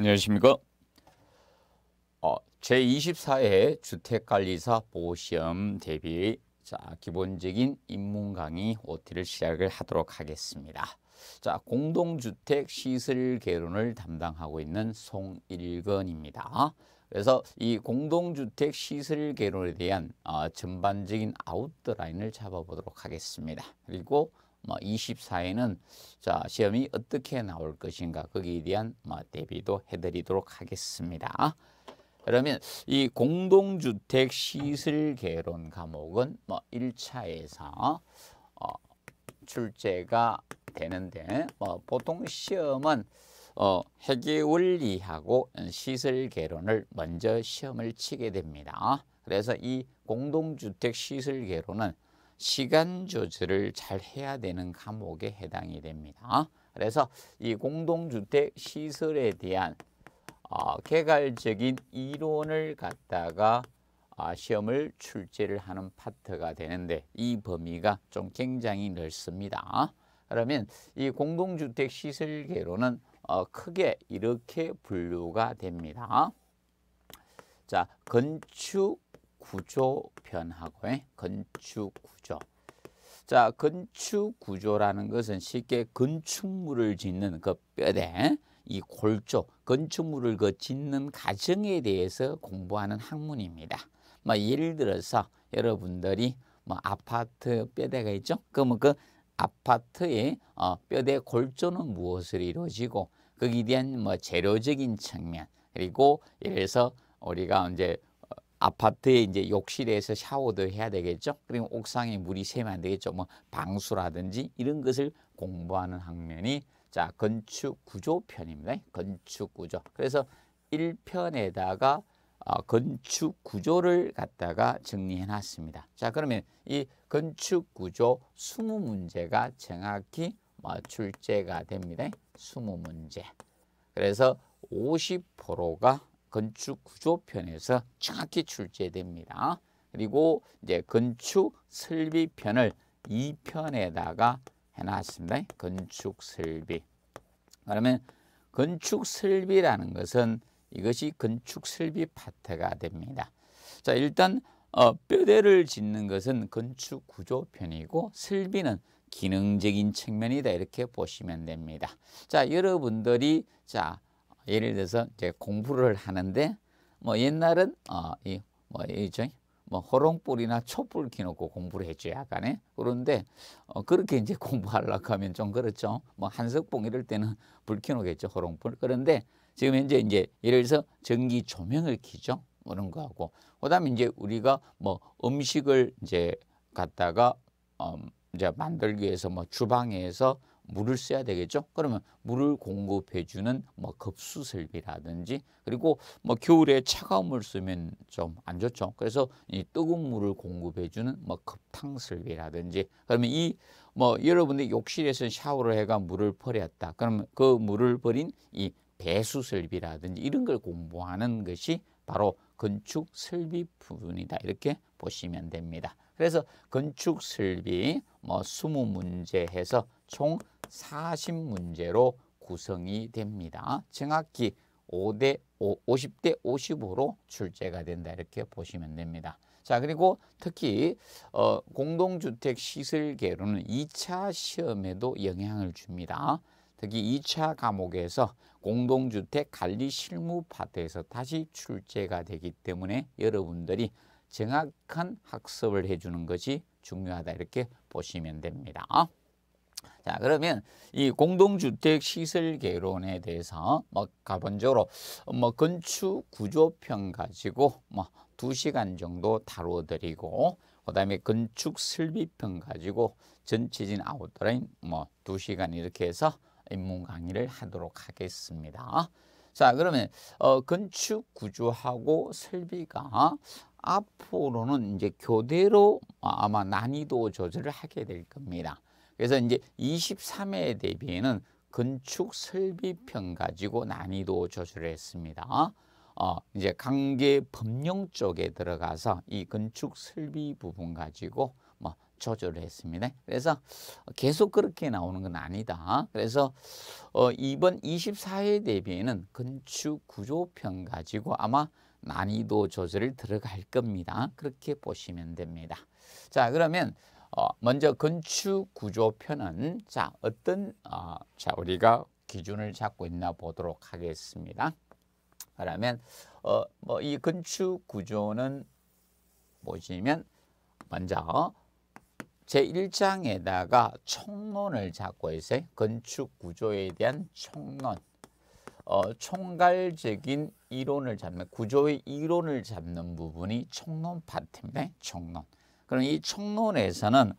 안녕하십니까? 어, 제24회 주택관리사 보험 대비 자 기본적인 입문 강의 OT를 시작을 하도록 하겠습니다. 자 공동주택 시설 개론을 담당하고 있는 송일건입니다. 그래서 이 공동주택 시설 개론에 대한 어, 전반적인 아웃라인을 잡아보도록 하겠습니다. 그리고 뭐 24회는 자 시험이 어떻게 나올 것인가 거기에 대한 뭐 대비도 해드리도록 하겠습니다. 그러면 이 공동주택 시설 개론 과목은 뭐 1차에서 어, 출제가 되는데 뭐 보통 시험은 어, 회계 원리하고 시설 개론을 먼저 시험을 치게 됩니다. 그래서 이 공동주택 시설 개론은 시간 조절을 잘 해야 되는 과목에 해당이 됩니다. 그래서 이 공동주택 시설에 대한 어, 개괄적인 이론을 갖다가 어, 시험을 출제를 하는 파트가 되는데 이 범위가 좀 굉장히 넓습니다. 그러면 이 공동주택 시설계로는 어, 크게 이렇게 분류가 됩니다. 자, 건축 구조 변하고의 건축 구조. 자, 건축 구조라는 것은 쉽게 건축물을 짓는 그 뼈대, 이 골조, 건축물을 그 짓는 과정에 대해서 공부하는 학문입니다. 뭐 예를 들어서 여러분들이 뭐 아파트 뼈대가 있죠? 그러면 그 아파트의 어, 뼈대 골조는 무엇을 이루어지고 거기에 대한 뭐 재료적인 측면 그리고 예를 들어서 우리가 이제 아파트에 이제 욕실에서 샤워도 해야 되겠죠. 그리고 옥상에 물이 새면 안 되겠죠. 뭐 방수라든지 이런 것을 공부하는 학면이 자 건축 구조 편입니다. 건축 구조. 그래서 1편에다가 어, 건축 구조를 갖다가 정리해 놨습니다. 자 그러면 이 건축 구조 20문제가 정확히 뭐 출제가 됩니다. 20문제. 그래서 50%가 건축 구조편에서 정확히 출제됩니다. 그리고 이제 건축 설비편을 2편에다가 해놨습니다. 건축 설비. 그러면 건축 설비라는 것은 이것이 건축 설비 파트가 됩니다. 자, 일단 어, 뼈대를 짓는 것은 건축 구조편이고 설비는 기능적인 측면이다 이렇게 보시면 됩니다. 자, 여러분들이 자 예를 들어서 이제 공부를 하는데 뭐 옛날은 어이뭐 이종뭐 호롱불이나 촛불 켜놓고 공부를 했죠 약간에 그런데 어, 그렇게 이제 공부하려고 하면 좀 그렇죠 뭐 한석봉 이럴 때는 불 켜놓겠죠 호롱불 그런데 지금 현재 이제 예를 들어서 전기 조명을 켜죠 그런 뭐 거하고 그다음에 이제 우리가 뭐 음식을 이제 갖다가 어, 이제 만들기 위해서 뭐 주방에서 물을 써야 되겠죠. 그러면 물을 공급해주는 뭐 급수 설비라든지 그리고 뭐 겨울에 차가운 물 쓰면 좀 안 좋죠. 그래서 이 뜨거운 물을 공급해주는 뭐 급탕 설비라든지 그러면 이 뭐 여러분들 욕실에서 샤워를 해가 물을 버렸다. 그러면 그 물을 버린 이 배수 설비라든지 이런 걸 공부하는 것이 바로 건축 설비 부분이다. 이렇게 보시면 됩니다. 그래서 건축 설비 뭐 20문제 해서 총 사십 문제로 구성이 됩니다. 정확히 5대 5, 50대 55로 출제가 된다 이렇게 보시면 됩니다. 자 그리고 특히 어, 공동주택 시설계로는 2차 시험에도 영향을 줍니다. 특히 2차 과목에서 공동주택 관리 실무 파트에서 다시 출제가 되기 때문에 여러분들이 정확한 학습을 해주는 것이 중요하다 이렇게 보시면 됩니다. 자 그러면 이 공동주택 시설 개론에 대해서 뭐 가본적으로 뭐 건축 구조편 가지고 뭐 두시간 정도 다뤄 드리고 그다음에 건축 설비편 가지고 전체적인 아웃라인 뭐 두시간 이렇게 해서 입문 강의를 하도록 하겠습니다. 자 그러면 어, 건축 구조하고 설비가 앞으로는 이제 교대로 아, 아마 난이도 조절을 하게 될 겁니다. 그래서 이제 23회 대비에는 건축 설비편 가지고 난이도 조절을 했습니다. 어, 이제 강계 법령 쪽에 들어가서 이 건축 설비 부분 가지고 뭐 조절을 했습니다. 그래서 계속 그렇게 나오는 건 아니다. 그래서 어, 이번 24회 대비에는 건축 구조편 가지고 아마 난이도 조절을 들어갈 겁니다. 그렇게 보시면 됩니다. 자, 그러면 어, 먼저 건축 구조 편은 자 어떤 어, 자 우리가 기준을 잡고 있나 보도록 하겠습니다. 그러면 어, 뭐 이 건축 구조는 보시면 먼저 제1장에다가 총론을 잡고 있어요. 건축 구조에 대한 총론. 어, 총괄적인 이론을 잡는 구조의 이론을 잡는 부분이 총론 파트입니다. 총론. 그럼 이 총론에서는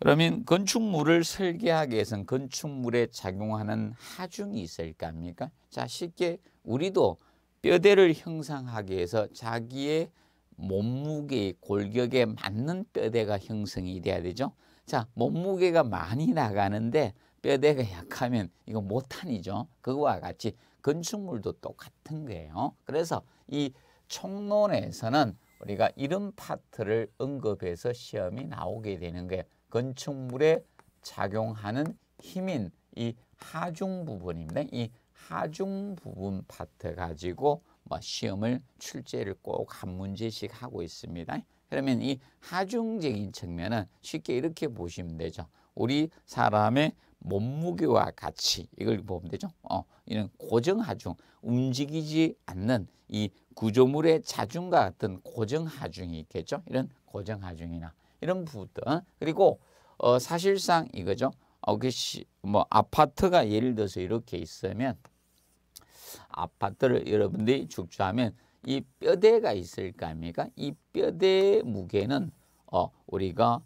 그러면 건축물을 설계하기 위해서는 건축물에 작용하는 하중이 있을 까아니까 자, 쉽게 우리도 뼈대를 형상하기 위해서 자기의 몸무게 골격에 맞는 뼈대가 형성이 돼야 되죠. 자, 몸무게가 많이 나가는데 뼈대가 약하면 이거 모탄이죠. 그거와 같이 건축물도 똑같은 거예요. 그래서 이 총론에서는 우리가 이런 파트를 언급해서 시험이 나오게 되는 게 건축물에 작용하는 힘인 이 하중 부분입니다. 이 하중 부분 파트 가지고 뭐 시험을 출제를 꼭 한 문제씩 하고 있습니다. 그러면 이 하중적인 측면은 쉽게 이렇게 보시면 되죠. 우리 사람의 몸무게와 같이 이걸 보면 되죠. 어, 이런 고정하중, 움직이지 않는 이 구조물의 자중과 같은 고정하중이 있겠죠. 이런 고정하중이나 이런 부분 그리고 어, 사실상 이거죠. 어, 그 뭐 아파트가 예를 들어서 이렇게 있으면 아파트를 여러분들이 축조하면 이 뼈대가 있을 거 아닙니까? 이 뼈대의 무게는 어, 우리가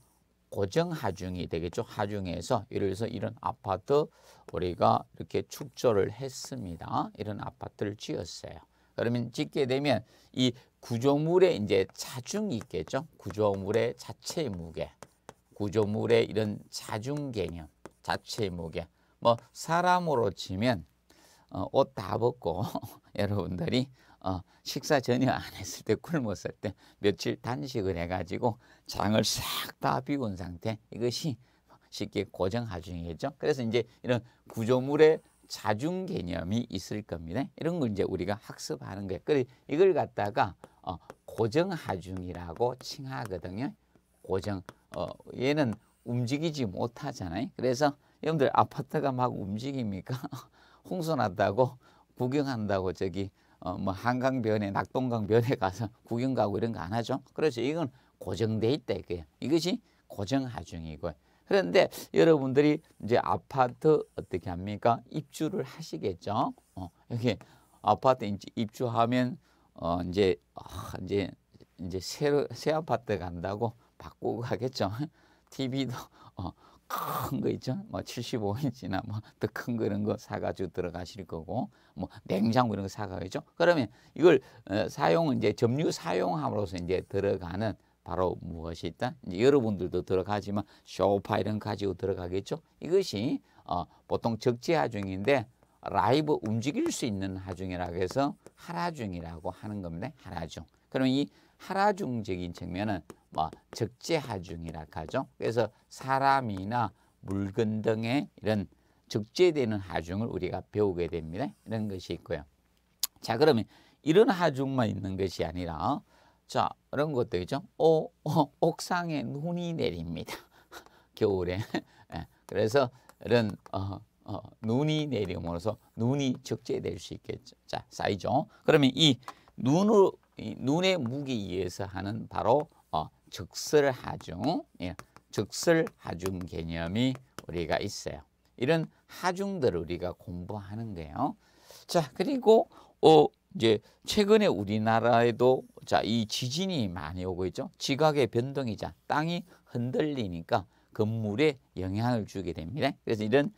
고정하중이 되겠죠. 하중에서 예를 들어서 이런 아파트 우리가 이렇게 축조를 했습니다. 이런 아파트를 지었어요. 그러면 짓게 되면 이 구조물의 이제 자중이 있겠죠. 구조물의 자체 무게, 구조물의 이런 자중 개념, 자체 무게. 뭐 사람으로 치면 어, 옷 다 벗고 여러분들이 어, 식사 전혀 안 했을 때 굶었을 때 며칠 단식을 해가지고 장을 싹 다 비운 상태 이것이 쉽게 고정하중이겠죠. 그래서 이제 이런 구조물의 자중 개념이 있을 겁니다. 이런 걸 이제 우리가 학습하는 거예요. 그래 이걸 갖다가 어, 고정하중이라고 칭하거든요. 고정 어, 얘는 움직이지 못하잖아요. 그래서 여러분들 아파트가 막 움직입니까? 홍수 났다고 구경한다고 저기 어, 뭐 한강변에 낙동강변에 가서 구경 가고 이런 거 안 하죠. 그래서 그렇죠. 이건 고정돼 있다 이거예요. 이것이 고정하중이고요. 그런데 여러분들이 이제 아파트 어떻게 합니까? 입주를 하시겠죠. 어, 이렇게 아파트 이제 입주하면 어 이제 어, 이제 이제 새로 새 아파트 간다고 바꾸고 가겠죠. TV도 어, 큰 거 있죠. 뭐 75인치나 뭐 더 큰 거 이런 거 사가지고 들어가실 거고 뭐 냉장고 이런 거 사가겠죠. 그러면 이걸 어, 사용은 이제 점유 사용함으로써 이제 들어가는 바로 무엇이 있다? 여러분들도 들어가지만 쇼파 이런 가지고 들어가겠죠. 이것이 어, 보통 적재 하중인데 라이브 움직일 수 있는 하중이라고 해서 하라중이라고 하는 겁니다. 하라중. 그럼 이 하라중적인 측면은 뭐 적재 하중이라고 하죠. 그래서 사람이나 물건 등의 이런 적재되는 하중을 우리가 배우게 됩니다. 이런 것이 있고요. 자 그러면 이런 하중만 있는 것이 아니라 자, 이런 것들이죠. 오, 오, 옥상에 눈이 내립니다. 겨울에. 예. 그래서 이런 어, 어, 눈이 내림으로써 눈이 적재될 수 있겠죠. 자, 쌓이죠. 그러면 이눈으이 눈의 무게 의해서 하는 바로 어, 적설하중, 예, 적설하중 개념이 우리가 있어요. 이런 하중들을 우리가 공부하는 거예요. 자, 그리고 어, 이제 최근에 우리나라에도 자 이 지진이 많이 오고 있죠. 지각의 변동이자 땅이 흔들리니까 건물에 영향을 주게 됩니다. 그래서 이런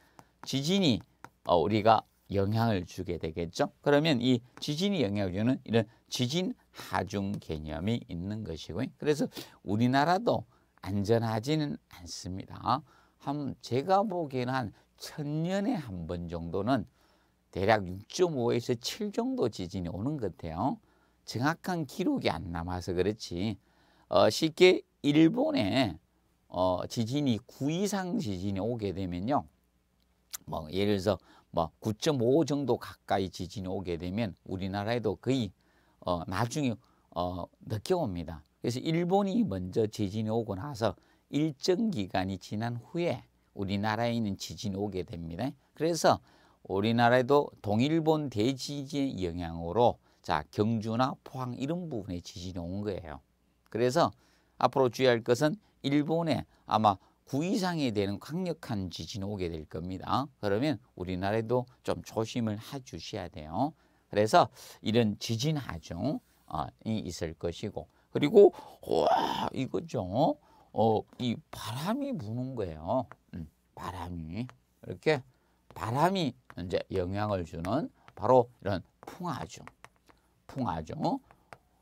지진이 어, 우리가 영향을 주게 되겠죠. 그러면 이 지진이 영향을 주는 이런 지진 하중 개념이 있는 것이고요. 그래서 우리나라도 안전하지는 않습니다. 한 제가 보기에는 한 천년에 한 번 정도는 대략 6.5에서 7 정도 지진이 오는 것 같아요. 정확한 기록이 안 남아서 그렇지 어, 쉽게 일본에 어, 지진이 9 이상 지진이 오게 되면요. 뭐 예를 들어서 뭐9.5 정도 가까이 지진이 오게 되면 우리나라에도 거의 어, 나중에 어, 늦게 옵니다. 그래서 일본이 먼저 지진이 오고 나서 일정 기간이 지난 후에 우리나라에 있는 지진이 오게 됩니다. 그래서 우리나라에도 동일본 대지진의 영향으로 자 경주나 포항 이런 부분에 지진이 온 거예요. 그래서 앞으로 주의할 것은 일본에 아마 9 이상이 되는 강력한 지진이 오게 될 겁니다. 그러면 우리나라에도 좀 조심을 해주셔야 돼요. 그래서 이런 지진 하중이 있을 것이고 그리고 와 이거죠. 어, 이 바람이 부는 거예요. 음, 바람이 이렇게 바람이 이제 영향을 주는 바로 이런 풍하중. 풍하중.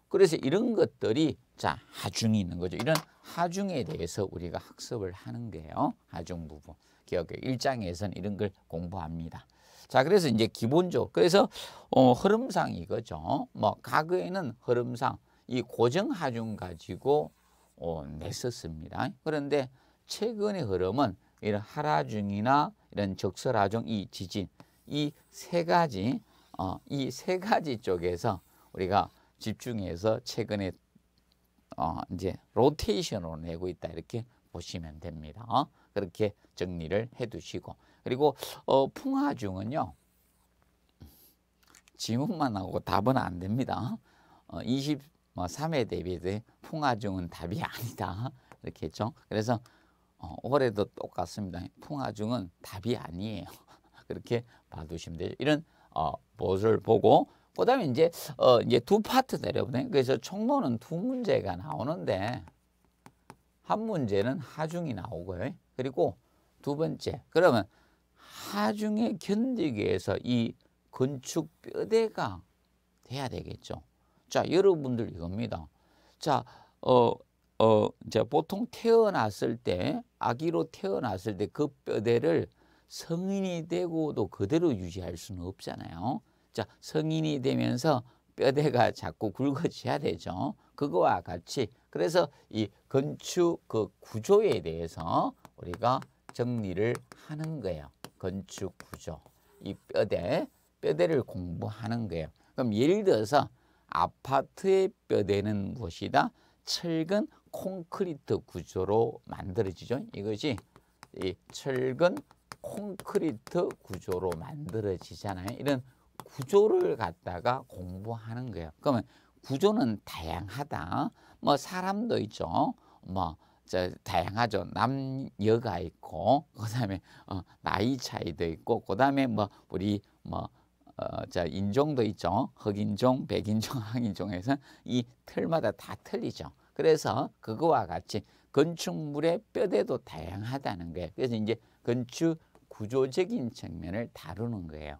그래서 이런 것들이 자 하중이 있는 거죠. 이런 하중에 대해서 우리가 학습을 하는 거예요. 하중 부분. 기억해. 일장에서는 이런 걸 공부합니다. 자 그래서 이제 기본적 그래서 어, 흐름상 이거죠. 뭐 과거에는 흐름상 이 고정 하중 가지고 어, 냈었습니다. 그런데 최근의 흐름은 이런 하라중이나 이런 적설아종 이 지진 이 세 가지 어, 이 세 가지 쪽에서 우리가 집중해서 최근에 어, 이제 로테이션으로 내고 있다 이렇게 보시면 됩니다. 어? 그렇게 정리를 해두시고 그리고 어, 풍화중은요 지문만 하고 답은 안 됩니다. 어, 23회 뭐, 대비해 풍화중은 답이 아니다 이렇게 했죠. 그래서 어, 올해도 똑같습니다. 풍화중은 답이 아니에요. 그렇게 봐두시면 되죠. 이런 어, 모습을 보고 그다음에 이제 어, 이제 두 파트 내려보네. 그래서 총론은 두 문제가 나오는데 한 문제는 하중이 나오고요. 그리고 두 번째 그러면 하중에 견디기 위해서 이 건축 뼈대가 돼야 되겠죠. 자 여러분들 이겁니다. 자 어, 어, 이제 보통 태어났을 때 아기로 태어났을 때 그 뼈대를 성인이 되고도 그대로 유지할 수는 없잖아요. 자, 성인이 되면서 뼈대가 자꾸 굵어져야 되죠. 그거와 같이 그래서 이 건축 그 구조에 대해서 우리가 정리를 하는 거예요. 건축 구조. 이 뼈대, 뼈대를 공부하는 거예요. 그럼 예를 들어서 아파트의 뼈대는 무엇이다? 철근 콘크리트 구조로 만들어지죠. 이것이 이 철근 콘크리트 구조로 만들어지잖아요. 이런 구조를 갖다가 공부하는 거예요. 그러면 구조는 다양하다. 뭐 사람도 있죠. 뭐 다양하죠. 남녀가 있고 그다음에 어, 나이 차이도 있고 그다음에 뭐 우리 뭐 어, 자 인종도 있죠. 흑인종, 백인종, 항인종에서 이 틀마다 다 틀리죠. 그래서 그거와 같이 건축물의 뼈대도 다양하다는 거예요. 그래서 이제 건축 구조적인 측면을 다루는 거예요.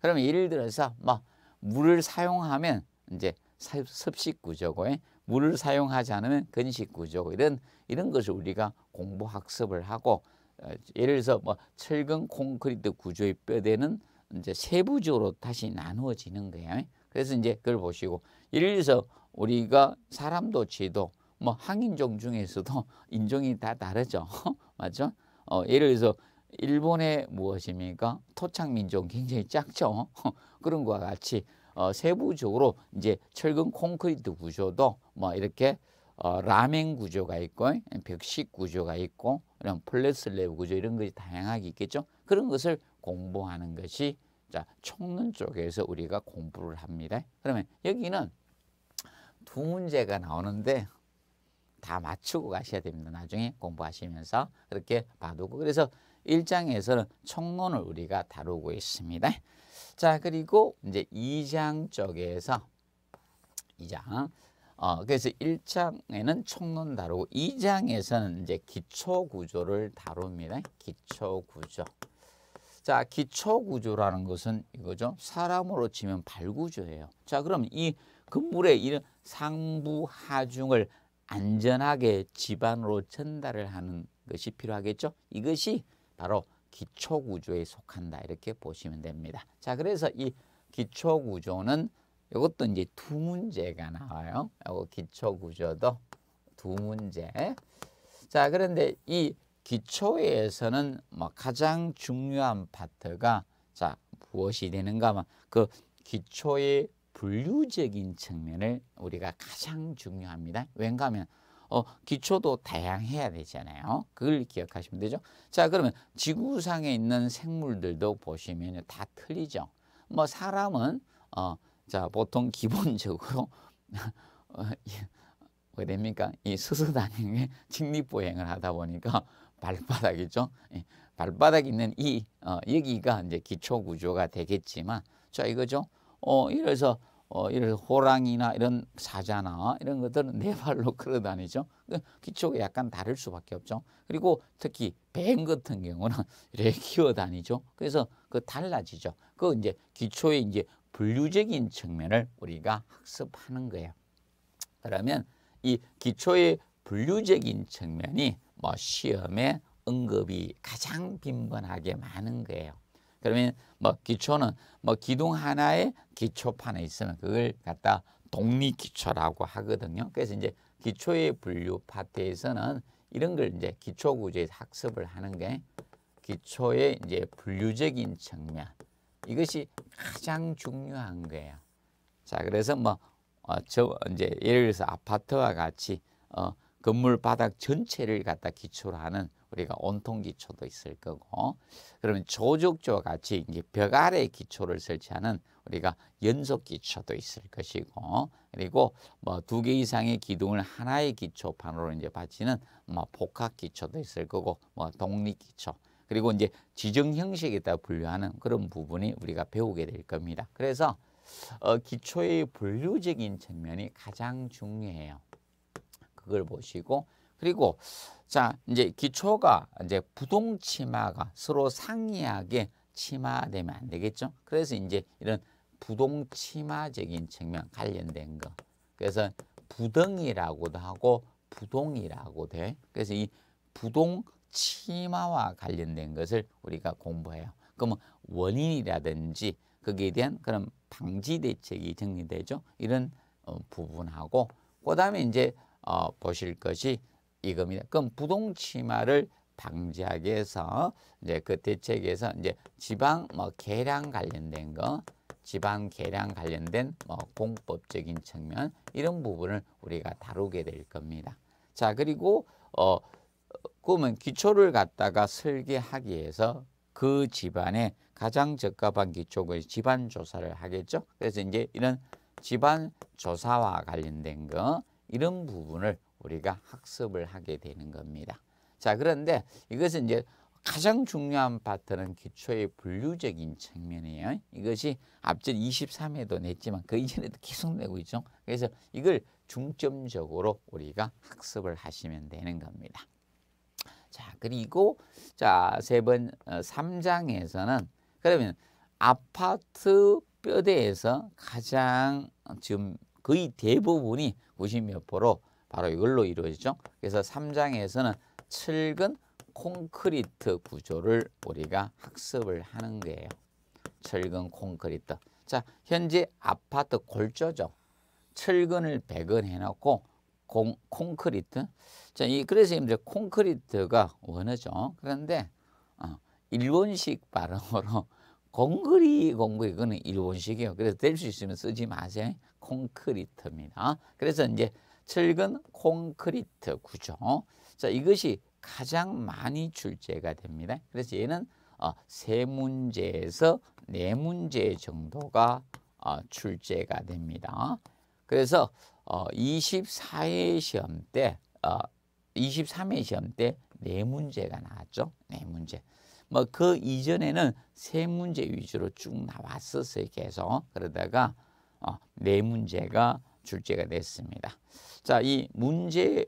그러 예를 들어서 뭐 물을 사용하면 이제 습식 구조고 물을 사용하지 않으면 근식 구조 이런 이런 것을 우리가 공부 학습을 하고 어, 예를 들어서 뭐 철근 콘크리트 구조의 뼈대는 이제 세부적으로 다시 나누어지는 거예요. 그래서 이제 그걸 보시고 예를 들어서 우리가 사람도 쥐도 뭐 항인종 중에서도 인종이 다 다르죠. 맞죠? 어, 예를 들어서 일본의 무엇입니까? 토착민족 굉장히 작죠. 그런 것과 같이 어, 세부적으로 이제 철근 콘크리트 구조도 뭐 이렇게 어, 라멘 구조가 있고 벽식 구조가 있고 이런 플랫슬랩 구조 이런 것이 다양하게 있겠죠. 그런 것을 공부하는 것이 자, 총론 쪽에서 우리가 공부를 합니다. 그러면 여기는 두 문제가 나오는데 다 맞추고 가셔야 됩니다. 나중에 공부하시면서 그렇게 봐두고 그래서 1장에서는 총론을 우리가 다루고 있습니다. 자 그리고 이제 2장 쪽에서 2장 어, 그래서 1장에는 총론 다루고 2장에서는 이제 기초 구조를 다룹니다. 기초 구조. 자, 기초 구조라는 것은 이거죠. 사람으로 치면 발구조예요. 자, 그럼 이 건물의 이런 상부 하중을 안전하게 집안으로 전달을 하는 것이 필요하겠죠. 이것이 바로 기초 구조에 속한다. 이렇게 보시면 됩니다. 자, 그래서 이 기초 구조는 이것도 이제 두 문제가 나와요. 요거 기초 구조도 두 문제. 자, 그런데 이 기초에서는 뭐 가장 중요한 파트가 자 무엇이 되는가 하면 뭐 그 기초의 분류적인 측면을 우리가 가장 중요합니다. 왠가 하면 어, 기초도 다양해야 되잖아요. 그걸 기억하시면 되죠. 자 그러면 지구상에 있는 생물들도 보시면 다 틀리죠. 뭐 사람은 어, 자 보통 기본적으로 어, 왜 됩니까? 이 수수단행의 직립보행을 하다 보니까 발바닥이죠. 예. 발바닥 있는 이 어, 여기가 이제 기초 구조가 되겠지만 자 이거죠. 어 이래서 어이래 호랑이나 이런 사자나 이런 것들은 네 발로 걸어다니죠. 그 기초가 약간 다를 수밖에 없죠. 그리고 특히 뱀 같은 경우는 이렇게 기어다니죠. 그래서 그 달라지죠. 그 이제 기초의 이제 분류적인 측면을 우리가 학습하는 거예요. 그러면 이 기초의 분류적인 측면이 뭐 시험에 응급이 가장 빈번하게 많은 거예요. 그러면 뭐 기초는 뭐 기둥 하나에 기초판에 있으면 그걸 갖다 독립 기초라고 하거든요. 그래서 이제 기초의 분류 파트에서는 이런 걸 이제 기초 구조에서 학습을 하는 게 기초의 이제 분류적인 측면 이것이 가장 중요한 거예요. 자, 그래서 뭐, 어, 저, 이제, 예를 들어서 아파트와 같이, 어, 건물 바닥 전체를 갖다 기초로 하는 우리가 온통 기초도 있을 거고 그러면 조족조와 같이 이제 벽 아래 기초를 설치하는 우리가 연속 기초도 있을 것이고 그리고 뭐 두 개 이상의 기둥을 하나의 기초판으로 이제 바치는 뭐 복합 기초도 있을 거고 뭐 독립 기초 그리고 이제 지정 형식에 따라 분류하는 그런 부분이 우리가 배우게 될 겁니다. 그래서 어, 기초의 분류적인 측면이 가장 중요해요. 그걸 보시고 그리고 자 이제 기초가 이제 부동 치마가 서로 상이하게 치마되면 안 되겠죠. 그래서 이제 이런 부동 치마적인 측면 관련된 거. 그래서 부등이라고도 하고 부동이라고 돼. 그래서 이 부동 치마와 관련된 것을 우리가 공부해요. 그러면 원인이라든지 거기에 대한 그런 방지 대책이 정리되죠. 이런 어, 부분하고 그다음에 이제 어, 보실 것이 이겁니다. 그럼 부동치마를 방지하기 위해서 이제 그 대책에서 이제 지방 뭐 계량 관련된 거, 지방 계량 관련된 뭐 공법적인 측면 이런 부분을 우리가 다루게 될 겁니다. 자 그리고 어 그러면 기초를 갖다가 설계하기 위해서 그 집안에 가장 적합한 기초의 집안 조사를 하겠죠. 그래서 이제 이런 집안 조사와 관련된 거 이런 부분을 우리가 학습을 하게 되는 겁니다. 자 그런데 이것은 이제 가장 중요한 파트는 기초의 분류적인 측면이에요. 이것이 앞전 23회도 냈지만 그 이전에도 계속 내고 있죠. 그래서 이걸 중점적으로 우리가 학습을 하시면 되는 겁니다. 자 그리고 자세번 3장에서는 어, 그러면 아파트 뼈대에서 가장 지금 거의 대부분이 90몇 프로 바로 이걸로 이루어지죠. 그래서 3장에서는 철근 콘크리트 구조를 우리가 학습을 하는 거예요. 철근 콘크리트. 자, 현재 아파트 골조죠. 철근을 배근해 놓고 공, 콘크리트. 자, 이 그래서 이제 콘크리트가 원어죠. 그런데 어, 일본식 발음으로 공그리 공그리 그는일본식이요 그래서 될 수 있으면 쓰지 마세요. 콘크리트입니다. 그래서 이제 철근 콘크리트 구조. 자, 이것이 가장 많이 출제가 됩니다. 그래서 얘는 어, 세 문제에서 네 문제 정도가 어, 출제가 됩니다. 그래서 어, 24회 시험 때, 어, 23회 시험 때 네 문제가 나왔죠. 네 문제. 뭐 그 이전에는 세 문제 위주로 쭉 나왔었어요. 계속. 그러다가 어, 네 문제가 출제가 됐습니다. 자, 이 문제를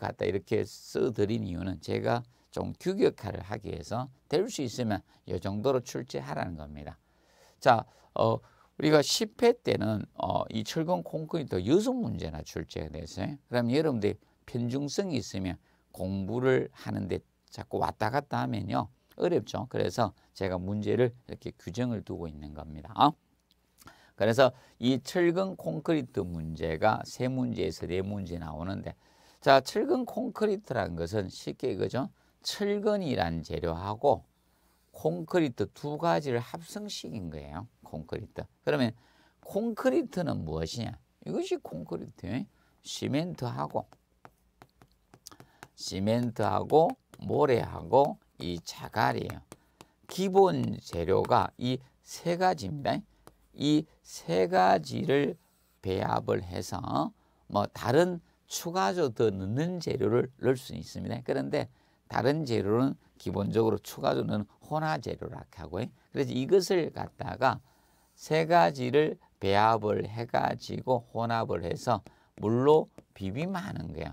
갖다 이렇게 써드린 이유는 제가 좀 규격화를 하기 위해서 될 수 있으면 이 정도로 출제하라는 겁니다. 자, 어, 우리가 10회 때는 어, 이 철근 콘크리트 여섯 문제나 출제가 됐어요. 그럼 여러분들 편중성이 있으면 공부를 하는데 자꾸 왔다 갔다 하면요. 어렵죠. 그래서 제가 문제를 이렇게 규정을 두고 있는 겁니다. 어? 그래서 이 철근 콘크리트 문제가 세 문제에서 네 문제 나오는데 자 철근 콘크리트라는 것은 쉽게 그죠 철근이란 재료하고 콘크리트 두 가지를 합성식인 거예요 콘크리트 그러면 콘크리트는 무엇이냐 이것이 콘크리트 시멘트하고 시멘트하고 모래하고 이 자갈이에요 기본 재료가 이 세 가지입니다 이세 가지를 배합을 해서 뭐 다른 추가적으로 더 넣는 재료를 넣을 수 있습니다. 그런데 다른 재료는 기본적으로 추가적으로 혼화 재료라 하고요. 그래서 이것을 갖다가 세 가지를 배합을 해가지고 혼합을 해서 물로 비빔하는 거예요.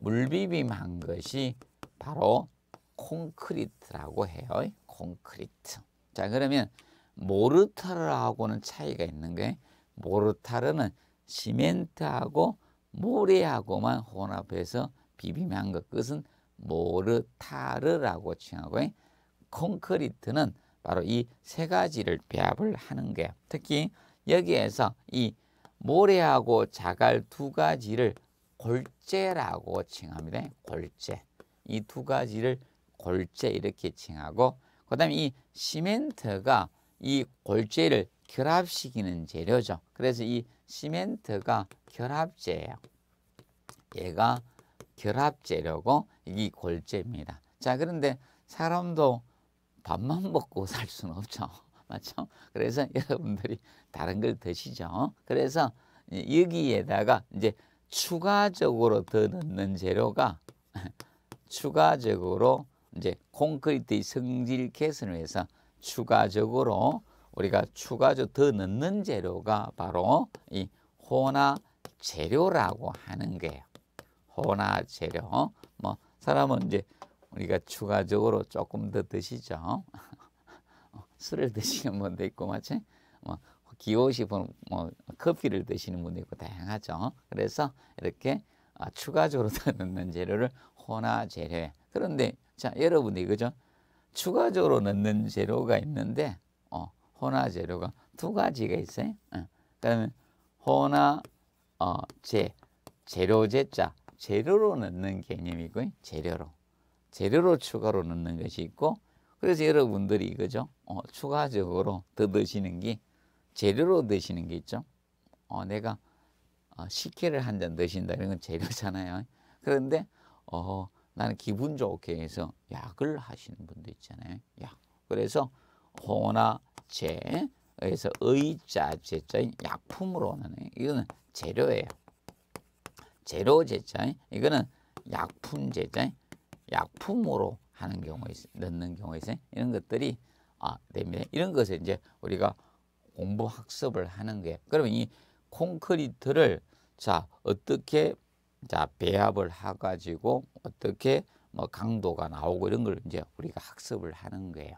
물 비빔한 것이 바로 콘크리트라고 해요. 콘크리트. 자 그러면 모르타르하고는 차이가 있는 게 모르타르는 시멘트하고 모래하고만 혼합해서 비비한 것. 그것은 모르타르라고 칭하고 콘크리트는 바로 이 세 가지를 배합을 하는 게 특히 여기에서 이 모래하고 자갈 두 가지를 골재라고 칭합니다. 골재. 이 두 가지를 골재 이렇게 칭하고 그다음에 이 시멘트가 이 골재를 결합시키는 재료죠. 그래서 이 시멘트가 결합재예요. 얘가 결합재료고 이게 골재입니다. 자 그런데 사람도 밥만 먹고 살 수는 없죠. 맞죠? 그래서 여러분들이 다른 걸 드시죠. 그래서 여기에다가 이제 추가적으로 더 넣는 재료가 추가적으로 이제 콘크리트의 성질 개선을 해서 추가적으로 우리가 추가적으로 더 넣는 재료가 바로 이혼화 재료라고 하는 거예요. 혼합 재료. 뭐 사람은 이제 우리가 추가적으로 조금 더 드시죠. 술을 드시는 분도 있고 마치 뭐 기호 싶뭐 커피를 드시는 분도 있고 다양하죠. 그래서 이렇게 아 추가적으로 더 넣는 재료를 혼합 재료에 그런데 자 여러분들 이거죠. 추가적으로 넣는 재료가 있는데 어, 혼화 재료가 두 가지가 있어요. 어, 그러면 혼화 어, 재 재료제자 재료로 넣는 개념이고 재료로 재료로 추가로 넣는 것이 있고 그래서 여러분들이 이거죠. 어, 추가적으로 더 드시는 게 재료로 드시는 게 있죠. 어, 내가 어, 식혜를 한 잔 드신다 이런 건 재료잖아요. 그런데 어, 나는 기분 좋게 해서 약을 하시는 분도 있잖아요. 약. 그래서 혼화제에서 의자 제자인 약품으로 오는 이거는 재료예요. 재료 제자인 이거는 약품 제자인 약품으로 하는 경우에 넣는 경우에 이런 것들이 아, 됩니다. 이런 것을 이제 우리가 공부 학습을 하는 거 그러면 이 콘크리트를 자 어떻게 자 배합을 해가지고 어떻게 뭐 강도가 나오고 이런 걸 이제 우리가 학습을 하는 거예요.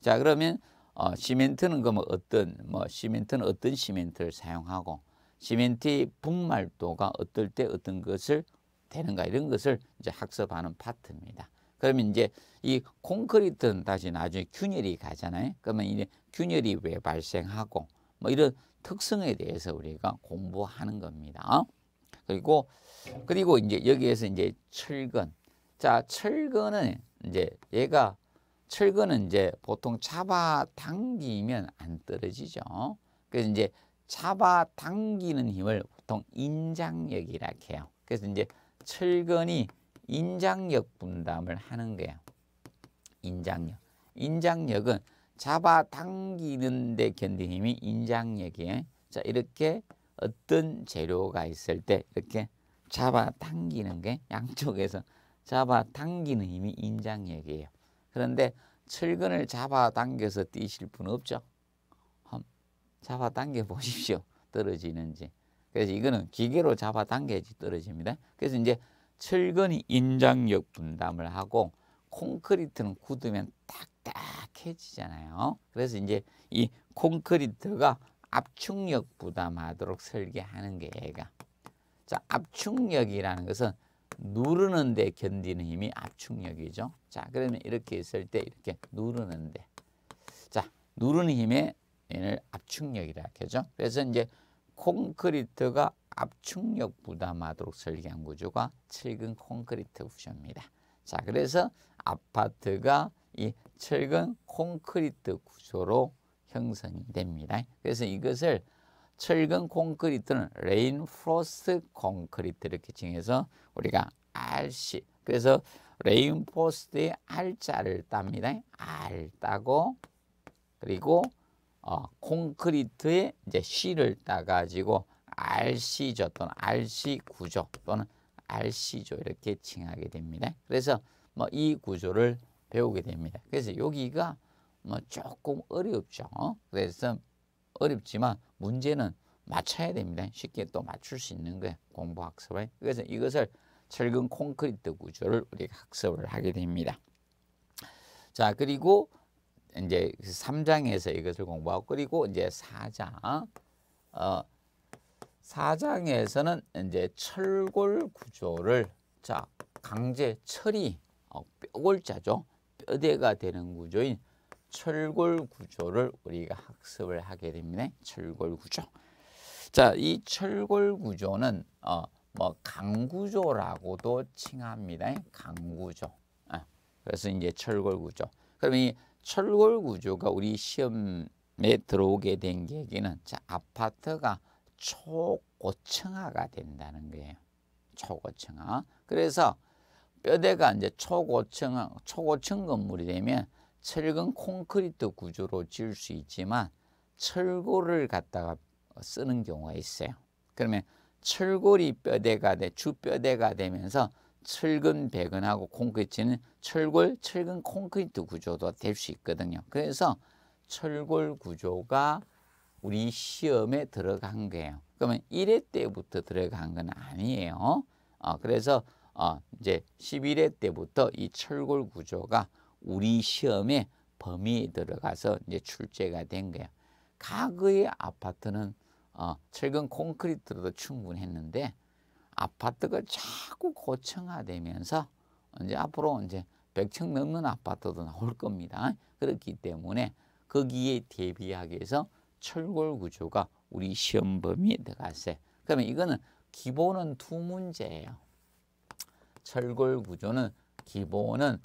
자 그러면 어, 시멘트는 그 뭐 어떤 뭐 시멘트는 어떤 시멘트를 사용하고 시멘트의 분말도가 어떨 때 어떤 것을 되는가 이런 것을 이제 학습하는 파트입니다. 그러면 이제 이 콘크리트는 다시 나중에 균열이 가잖아요. 그러면 이제 균열이 왜 발생하고 뭐 이런 특성에 대해서 우리가 공부하는 겁니다. 그리고 그리고 이제 여기에서 이제 철근. 자, 철근은 이제 얘가 철근은 이제 보통 잡아 당기면 안 떨어지죠. 그래서 이제 잡아 당기는 힘을 보통 인장력이라 해요. 그래서 이제 철근이 인장력 분담을 하는 거예요. 인장력. 인장력은 잡아 당기는 데 견디는 힘이 인장력이에요. 자, 이렇게 어떤 재료가 있을 때 이렇게 잡아당기는 게 양쪽에서 잡아당기는 힘이 인장력이에요. 그런데 철근을 잡아당겨서 뛰실 분 없죠? 잡아당겨 보십시오. 떨어지는지. 그래서 이거는 기계로 잡아당겨야지 떨어집니다. 그래서 이제 철근이 인장력 분담을 하고 콘크리트는 굳으면 딱딱해지잖아요. 그래서 이제 이 콘크리트가 압축력 부담하도록 설계하는 게 얘가 자, 압축력이라는 것은 누르는데 견디는 힘이 압축력이죠. 자, 그러면 이렇게 있을 때 이렇게 누르는데. 자, 누르는 힘에 얘를 압축력이라 하죠. 그래서 이제 콘크리트가 압축력 부담하도록 설계한 구조가 철근 콘크리트 구조입니다. 자, 그래서 아파트가 이철근 콘크리트 구조로 형성 됩니다. 그래서 이것을 철근 콘크리트는 레인 프로스트 콘크리트 이렇게 칭해서 우리가 RC 그래서 레인 포스트의 R자를 땁니다. R 따고 그리고 어, 콘크리트에 이제 C를 따가지고 RC조 또는 RC 구조 또는 RC조 이렇게 칭하게 됩니다. 그래서 뭐 이 구조를 배우게 됩니다. 그래서 여기가 뭐 조금 어렵죠. 그래서 어렵지만 문제는 맞춰야 됩니다. 쉽게 또 맞출 수 있는 거예요. 공부 학습에. 그래서 이것을 철근 콘크리트 구조를 우리가 학습을 하게 됩니다. 자, 그리고 이제 3장에서 그 이것을 공부하고 그리고 이제 4장 어 4장에서는 이제 철골 구조를 자, 강제 철이 어, 뼈골자죠. 뼈대가 되는 구조인 철골 구조를 우리가 학습을 하게 됩니다. 철골 구조. 자, 이 철골 구조는 어, 뭐 강구조라고도 칭합니다. 강구조. 아, 그래서 이제 철골 구조. 그럼 이 철골 구조가 우리 시험에 들어오게 된 계기는 자, 아파트가 초고층화가 된다는 거예요. 초고층화. 그래서 뼈대가 이제 초고층 초고층 건물이 되면 철근 콘크리트 구조로 지을 수 있지만 철골을 갖다가 쓰는 경우가 있어요. 그러면 철골이 뼈대가 돼 주뼈대가 되면서 철근 배근하고 콘크리트는 철골 철근 콘크리트 구조도 될 수 있거든요. 그래서 철골 구조가 우리 시험에 들어간 거예요. 그러면 1회 때부터 들어간 건 아니에요. 어, 그래서 어, 이제 11회 때부터 이 철골 구조가 우리 시험에 범위 들어가서 이제 출제가 된 거야. 과거의 아파트는 어, 철근 콘크리트로도 충분했는데 아파트가 자꾸 고층화되면서 이제 앞으로 이제 100층 넘는 아파트도 나올 겁니다. 그렇기 때문에 거기에 대비하기 위해서 철골 구조가 우리 시험 범위에 들어갔어요. 그러면 이거는 기본은 두 문제예요. 철골 구조는 기본은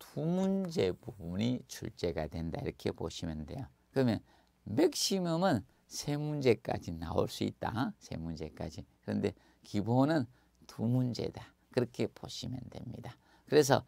두 문제 부분이 출제가 된다 이렇게 보시면 돼요. 그러면 맥시멈은 세 문제까지 나올 수 있다. 세 문제까지. 그런데 기본은 두 문제다. 그렇게 보시면 됩니다. 그래서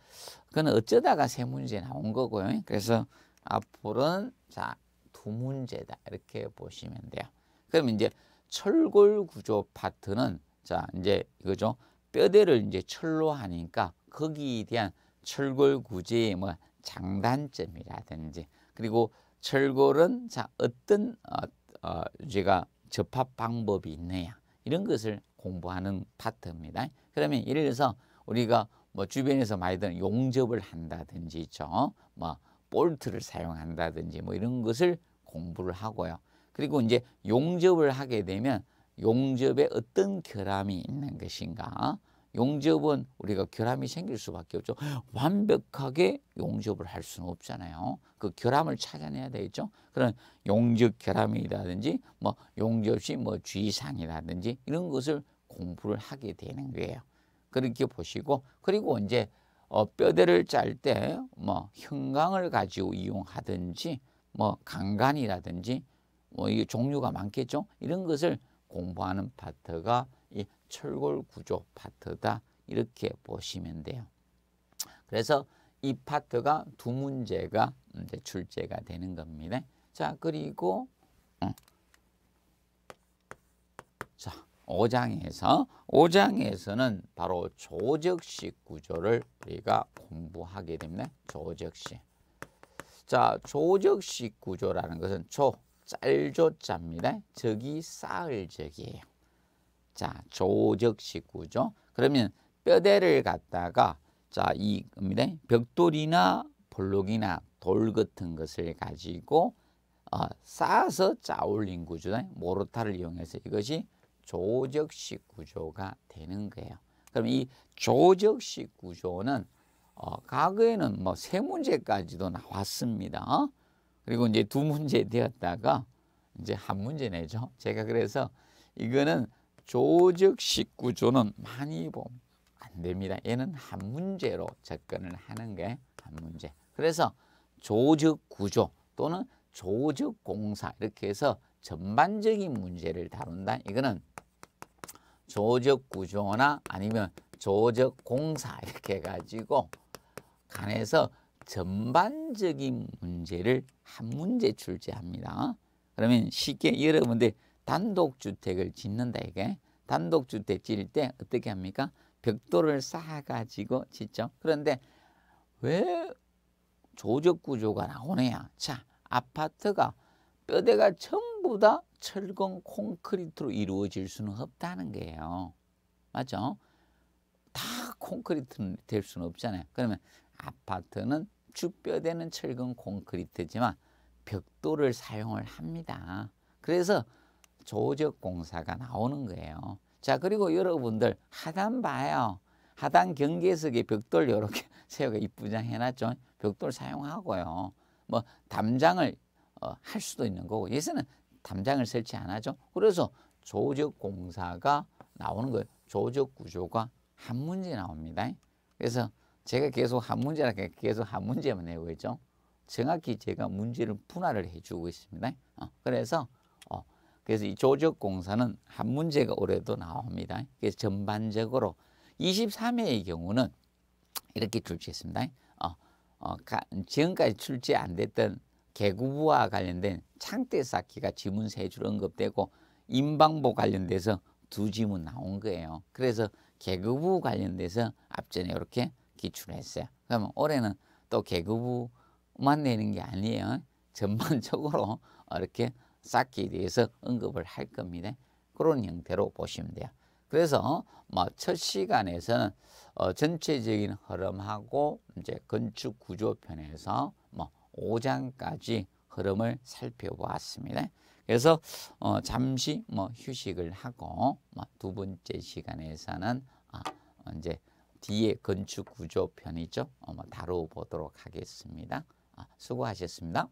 그건 어쩌다가 세 문제 나온 거고요. 그래서 앞으로는 자, 두 문제다. 이렇게 보시면 돼요. 그럼 이제 철골 구조 파트는 자, 이제 이거죠. 뼈대를 이제 철로 하니까 거기에 대한 철골구제의 뭐 장단점이라든지 그리고 철골은 자 어떤 어, 어, 제가 접합 방법이 있느냐 이런 것을 공부하는 파트입니다. 그러면 예를 들어서 우리가 뭐 주변에서 많이 듣는 용접을 한다든지 있죠. 뭐 볼트를 사용한다든지 뭐 이런 것을 공부를 하고요. 그리고 이제 용접을 하게 되면 용접에 어떤 결함이 있는 것인가 용접은 우리가 결함이 생길 수밖에 없죠. 완벽하게 용접을 할 수는 없잖아요. 그 결함을 찾아내야 되겠죠. 그런 용접 결함이라든지 뭐 용접시 뭐 주의사항이라든지 이런 것을 공부를 하게 되는 거예요. 그렇게 보시고 그리고 이제 어, 뼈대를 짤 때 뭐 형광을 가지고 이용하든지 뭐 강간이라든지 뭐 이 종류가 많겠죠. 이런 것을 공부하는 파트가 철골 구조 파트다 이렇게 보시면 돼요. 그래서 이 파트가 두 문제가 이제 출제가 되는 겁니다. 자 그리고 음. 자 5장에서 5장에서는 바로 조적식 구조를 우리가 공부하게 됩니다. 조적식. 자, 조적식 구조라는 것은 조, 짤조자입니다. 적이 쌓을 적이에요. 자, 조적식 구조. 그러면 뼈대를 갖다가 자, 이겁니다 벽돌이나 볼록이나 돌 같은 것을 가지고 어, 쌓아서 짜올린 구조다. 모르타를 이용해서 이것이 조적식 구조가 되는 거예요. 그럼 이 조적식 구조는 어, 과거에는 뭐 세 문제까지도 나왔습니다. 어? 그리고 이제 두 문제 되었다가 이제 한 문제 내죠. 제가 그래서 이거는 조적 식구조는 많이 보면 안 됩니다. 얘는 한 문제로 접근을 하는 게 한 문제. 그래서 조적 구조 또는 조적 공사 이렇게 해서 전반적인 문제를 다룬다. 이거는 조적 구조나 아니면 조적 공사 이렇게 가지고 간에서 전반적인 문제를 한 문제 출제합니다. 그러면 쉽게 여러분들 단독주택을 짓는다 이게 단독주택 지을 때 어떻게 합니까? 벽돌을 쌓아가지고 짓죠. 그런데 왜 조적구조가 나오느냐. 자, 아파트가 뼈대가 전부 다 철근 콘크리트로 이루어질 수는 없다는 거예요. 맞죠? 다 콘크리트는 될 수는 없잖아요. 그러면 아파트는 주뼈대는 철근 콘크리트지만 벽돌을 사용을 합니다. 그래서 조적 공사가 나오는 거예요. 자, 그리고 여러분들 하단 봐요. 하단 경계석에 벽돌 이렇게 새우가 이쁘장 해놨죠. 벽돌 사용하고요. 뭐 담장을 어, 할 수도 있는 거고 예서는 담장을 설치 안 하죠. 그래서 조적 공사가 나오는 거예요. 조적 구조가 한 문제 나옵니다. 그래서 제가 계속 한문제라 계속 한 문제만 내고 있죠. 정확히 제가 문제를 분할을 해주고 있습니다. 어, 그래서 그래서 이 조적 공사는 한 문제가 올해도 나옵니다. 그래서 전반적으로 23회의 경우는 이렇게 출제했습니다. 어, 어, 가, 지금까지 출제 안 됐던 개구부와 관련된 창대 쌓기가 지문 세 줄 언급되고 인방보 관련돼서 두 지문 나온 거예요. 그래서 개그부 관련돼서 앞전에 이렇게 기출 했어요. 그러면 올해는 또 개그부만 내는 게 아니에요. 전반적으로 이렇게 쌓기에 대해서 언급을 할 겁니다. 그런 형태로 보시면 돼요. 그래서 뭐 첫 시간에서는 어 전체적인 흐름하고 이제 건축 구조 편에서 뭐 5장까지 흐름을 살펴보았습니다. 그래서 어 잠시 뭐 휴식을 하고 뭐두 번째 시간에서는 아 이제 뒤에 건축 구조 편이죠. 어, 뭐 다뤄보도록 하겠습니다. 아, 수고하셨습니다.